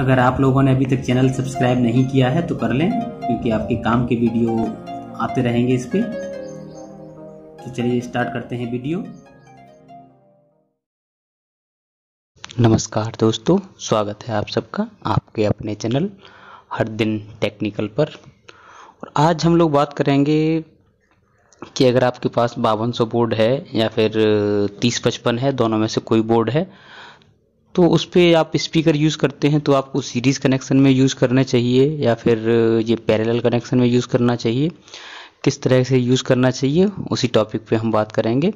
अगर आप लोगों ने अभी तक चैनल सब्सक्राइब नहीं किया है तो कर लें क्योंकि आपके काम के वीडियो आते रहेंगे इस पर तो चलिए स्टार्ट करते हैं वीडियो नमस्कार दोस्तों स्वागत है आप सबका आपके अपने चैनल हर दिन टेक्निकल पर और आज हम लोग बात करेंगे कि अगर आपके पास बावन सौ बोर्ड है या फिर तीस पचपन है दोनों में से कोई बोर्ड है तो उस पर आप स्पीकर यूज़ करते हैं तो आपको सीरीज़ कनेक्शन में यूज़ करना चाहिए या फिर ये पैरेलल कनेक्शन में यूज़ करना चाहिए किस तरह से यूज़ करना चाहिए उसी टॉपिक पे हम बात करेंगे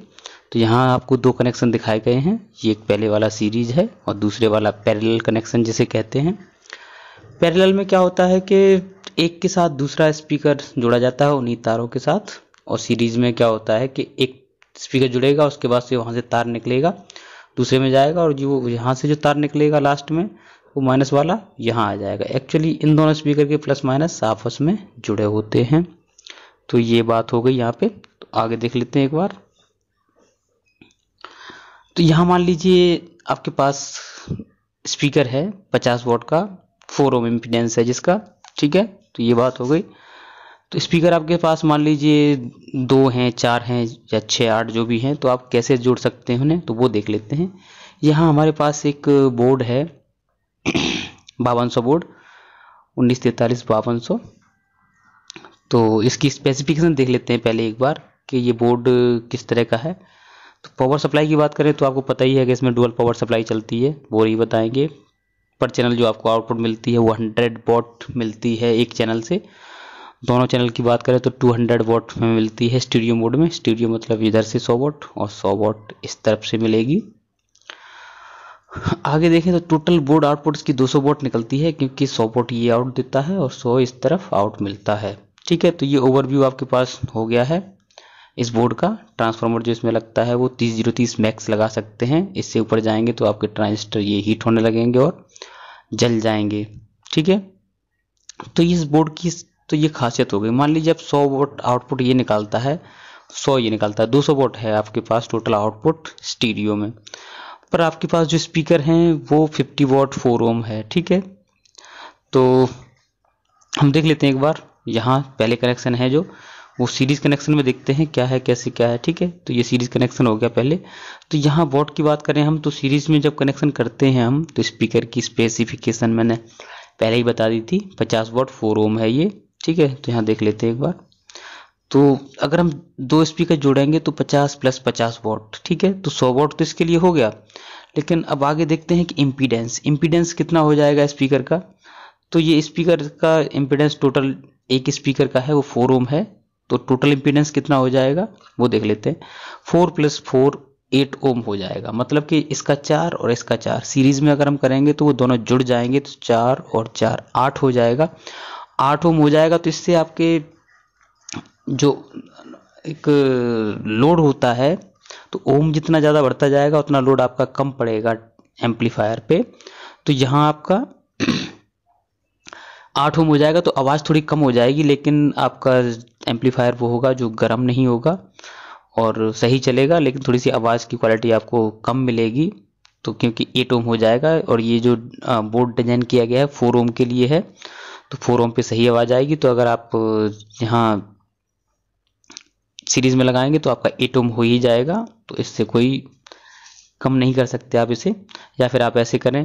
तो यहाँ आपको दो कनेक्शन दिखाए गए हैं ये एक पहले वाला सीरीज़ है और दूसरे वाला पैरेलल कनेक्शन जिसे कहते हैं पैरेलल में क्या होता है कि एक के साथ दूसरा स्पीकर जोड़ा जाता है उन्हीं तारों के साथ और सीरीज़ में क्या होता है कि एक स्पीकर जुड़ेगा उसके बाद से वहाँ से तार निकलेगा दूसरे में जाएगा और जो यहाँ से जो तार निकलेगा लास्ट में वो माइनस वाला यहाँ आ जाएगा एक्चुअली इन दोनों स्पीकर के प्लस माइनस आपस में जुड़े होते हैं तो ये बात हो गई यहाँ पे तो आगे देख लेते हैं एक बार तो यहाँ मान लीजिए आपके पास स्पीकर है 50 वोट का फोर ओम इम्पिडेंस है जिसका ठीक है तो ये बात हो गई तो स्पीकर आपके पास मान लीजिए दो हैं चार हैं या छः आठ जो भी हैं तो आप कैसे जोड़ सकते हैं उन्हें तो वो देख लेते हैं यहाँ हमारे पास एक बोर्ड है बावन सौ बोर्ड उन्नीस तैतालीस बावन सौ तो इसकी स्पेसिफिकेशन देख लेते हैं पहले एक बार कि ये बोर्ड किस तरह का है तो पावर सप्लाई की बात करें तो आपको पता ही है कि इसमें डुअल पावर सप्लाई चलती है वो ही बताएंगे पर चैनल जो आपको आउटपुट मिलती है वो हंड्रेड बॉट मिलती है एक चैनल से दोनों चैनल की बात करें तो 200 वोट में मिलती है स्टूडियो मोड में स्टूडियो मतलब इधर से 100 वोट और 100 वोट इस तरफ से मिलेगी आगे देखें तो टोटल बोर्ड आउटपुट की 200 वोट निकलती है क्योंकि 100 वोट ये आउट देता है और 100 इस तरफ आउट मिलता है ठीक है तो ये ओवरव्यू आपके पास हो गया है इस बोर्ड का ट्रांसफार्मर जो इसमें लगता है वो तीस जीरो तीस मैक्स लगा सकते हैं इससे ऊपर जाएंगे तो आपके ट्रांजिस्टर ये हीट होने लगेंगे और जल जाएंगे ठीक है तो इस बोर्ड की तो ये खासियत हो गई मान लीजिए आप सौ वोट आउटपुट ये निकालता है सौ ये निकालता है दो सौ वोट है आपके पास टोटल आउटपुट स्टीरियो में पर आपके पास जो स्पीकर हैं वो फिफ्टी वॉट फोर ओम है ठीक है तो हम देख लेते हैं एक बार यहाँ पहले कनेक्शन है जो वो सीरीज़ कनेक्शन में देखते हैं क्या है कैसे क्या है ठीक है तो ये सीरीज़ कनेक्शन हो गया पहले तो यहाँ वोट की बात करें हम तो सीरीज़ में जब कनेक्शन करते हैं हम तो स्पीकर की स्पेसिफिकेशन मैंने पहले ही बता दी थी पचास वॉट फोर ओम है ये ठीक है तो यहाँ देख लेते हैं एक बार तो अगर हम दो स्पीकर जोड़ेंगे तो 50 प्लस 50 वॉट ठीक है तो 100 वॉट तो इसके लिए हो गया लेकिन अब आगे देखते हैं कि इम्पीडेंस इम्पीडेंस कितना हो जाएगा स्पीकर का तो ये स्पीकर का इम्पीडेंस टोटल एक स्पीकर का है वो फोर ओम है तो टोटल इम्पीडेंस कितना हो जाएगा वो देख लेते हैं four plus four eight ohm हो जाएगा मतलब कि इसका चार और इसका चार सीरीज में अगर हम करेंगे तो वो दोनों जुड़ जाएंगे तो चार और चार आठ हो जाएगा आठ ओम हो जाएगा तो इससे आपके जो एक लोड होता है तो ओम जितना ज़्यादा बढ़ता जाएगा उतना लोड आपका कम पड़ेगा एम्पलीफायर पे तो यहाँ आपका आठ ओम हो जाएगा तो आवाज़ थोड़ी कम हो जाएगी लेकिन आपका एम्पलीफायर वो होगा जो गर्म नहीं होगा और सही चलेगा लेकिन थोड़ी सी आवाज़ की क्वालिटी आपको कम मिलेगी तो क्योंकि एट ओम हो जाएगा और ये जो बोर्ड डिज़ाइन किया गया है फोर ओम के लिए है तो फोर ओम पे सही आवाज़ आएगी तो अगर आप यहाँ सीरीज़ में लगाएंगे तो आपका एट ओम हो ही जाएगा तो इससे कोई कम नहीं कर सकते आप इसे या फिर आप ऐसे करें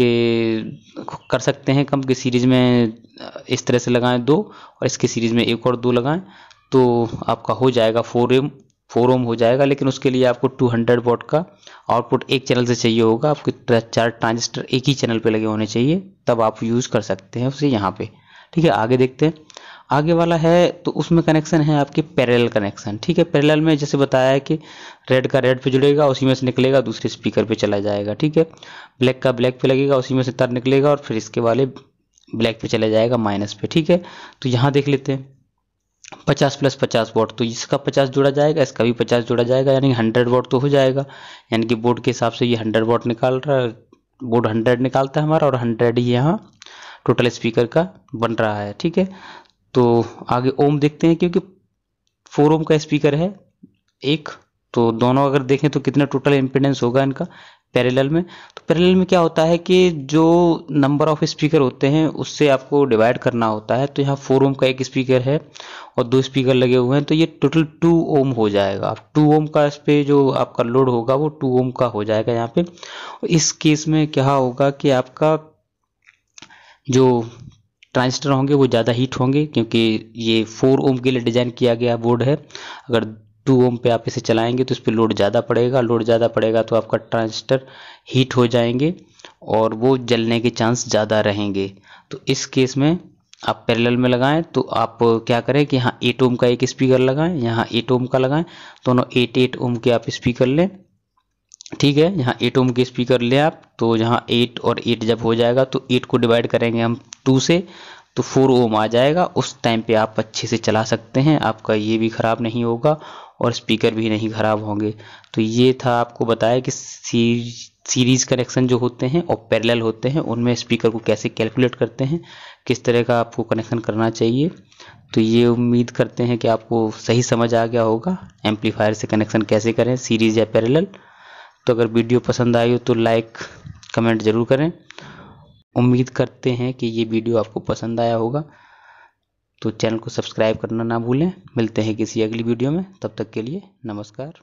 कि कर सकते हैं कम की सीरीज़ में इस तरह से लगाएं दो और इसके सीरीज़ में एक और दो लगाएं तो आपका हो जाएगा फोर एम फोर ओम हो जाएगा लेकिन उसके लिए आपको 200 हंड्रेड वॉट का आउटपुट एक चैनल से चाहिए होगा आपके चार ट्रांजिस्टर एक ही चैनल पे लगे होने चाहिए तब आप यूज़ कर सकते हैं उसे यहाँ पे ठीक है आगे देखते हैं आगे वाला है तो उसमें कनेक्शन है आपके पैरेलल कनेक्शन ठीक है पैरेलल में जैसे बताया है कि रेड का रेड पे जुड़ेगा उसी में से निकलेगा दूसरे स्पीकर पे चला जाएगा ठीक है ब्लैक का ब्लैक पे लगेगा उसी में से तार निकलेगा और फिर इसके वाले ब्लैक पे चला जाएगा माइनस पे ठीक है तो यहाँ देख लेते हैं पचास प्लस पचास वोट तो इसका पचास जोड़ा जाएगा इसका भी पचास जोड़ा जाएगा यानी हंड्रेड वोट तो हो जाएगा यानी कि बोर्ड के हिसाब से ये हंड्रेड वोट निकाल रहा है बोर्ड हंड्रेड निकालता है हमारा और हंड्रेड ही यहाँ टोटल स्पीकर का बन रहा है ठीक है तो आगे ओम देखते हैं क्योंकि फोर ओम का स्पीकर है एक तो दोनों अगर देखें तो कितना टोटल इम्पिडेंस होगा इनका पैरेलल में तो पैरेलल में क्या होता है कि जो नंबर ऑफ स्पीकर होते हैं उससे आपको डिवाइड करना होता है तो यहाँ फोर ओम का एक स्पीकर है और दो स्पीकर लगे हुए हैं तो ये टोटल टू ओम हो जाएगा आप टू ओम का इस पर जो आपका लोड होगा वो टू ओम का हो जाएगा यहाँ पे इस केस में क्या होगा कि आपका जो ट्रांजिस्टर होंगे वो ज़्यादा हीट होंगे क्योंकि ये फोर ओम के लिए डिज़ाइन किया गया बोर्ड है अगर टू ओम पे आप इसे चलाएंगे तो इस पर लोड ज़्यादा पड़ेगा लोड ज़्यादा पड़ेगा तो आपका ट्रांजिस्टर हीट हो जाएंगे और वो जलने के चांस ज़्यादा रहेंगे तो इस केस में आप पैरेलल में लगाएं तो आप क्या करें कि यहाँ एट ओम का एक स्पीकर लगाएं यहाँ एट ओम का लगाएं दोनों एट एट ओम के आप स्पीकर लें ठीक है यहाँ एट ओम के स्पीकर लें आप तो यहाँ एट और एट जब हो जाएगा तो एट को डिवाइड करेंगे हम टू से तो फोर ओम आ जाएगा उस टाइम पे आप अच्छे से चला सकते हैं आपका ये भी ख़राब नहीं होगा और स्पीकर भी नहीं ख़राब होंगे तो ये था आपको बताया कि सी सीरीज़ कनेक्शन जो होते हैं और पैरेलल होते हैं उनमें स्पीकर को कैसे कैलकुलेट करते हैं किस तरह का आपको कनेक्शन करना चाहिए तो ये उम्मीद करते हैं कि आपको सही समझ आ गया होगा एम्पलीफायर से कनेक्शन कैसे करें सीरीज़ या पैरेलल तो अगर वीडियो पसंद आई हो तो लाइक कमेंट ज़रूर करें उम्मीद करते हैं कि ये वीडियो आपको पसंद आया होगा तो चैनल को सब्सक्राइब करना ना भूलें मिलते हैं किसी अगली वीडियो में तब तक के लिए नमस्कार